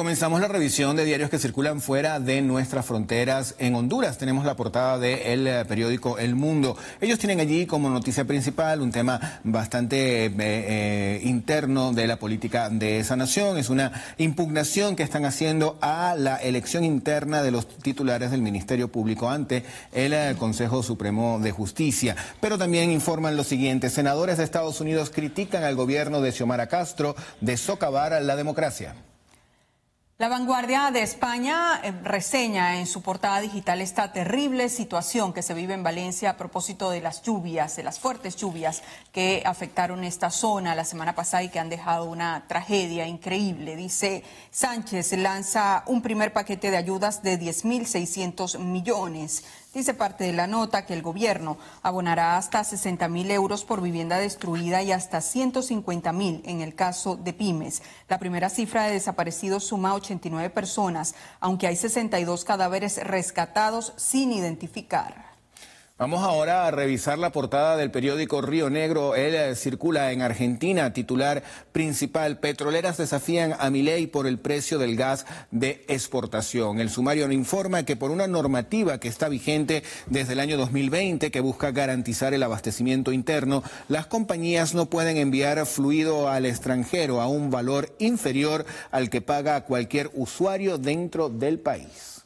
Comenzamos la revisión de diarios que circulan fuera de nuestras fronteras en Honduras. Tenemos la portada del eh, periódico El Mundo. Ellos tienen allí como noticia principal un tema bastante eh, eh, interno de la política de esa nación. Es una impugnación que están haciendo a la elección interna de los titulares del Ministerio Público ante el Consejo Supremo de Justicia. Pero también informan lo siguiente. Senadores de Estados Unidos critican al gobierno de Xiomara Castro de socavar la democracia. La vanguardia de España em, reseña en su portada digital esta terrible situación que se vive en Valencia a propósito de las lluvias, de las fuertes lluvias que afectaron esta zona la semana pasada y que han dejado una tragedia increíble. Dice Sánchez lanza un primer paquete de ayudas de 10.600 millones. Dice parte de la nota que el gobierno abonará hasta 60 mil euros por vivienda destruida y hasta 150 mil en el caso de pymes. La primera cifra de desaparecidos suma 89 personas, aunque hay 62 cadáveres rescatados sin identificar. Vamos ahora a revisar la portada del periódico Río Negro. Él eh, circula en Argentina, titular principal. Petroleras desafían a Milei por el precio del gas de exportación. El sumario informa que por una normativa que está vigente desde el año 2020 que busca garantizar el abastecimiento interno, las compañías no pueden enviar fluido al extranjero a un valor inferior al que paga cualquier usuario dentro del país.